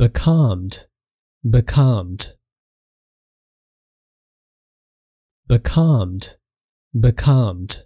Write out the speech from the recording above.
becalmed, becalmed, becalmed, becalmed.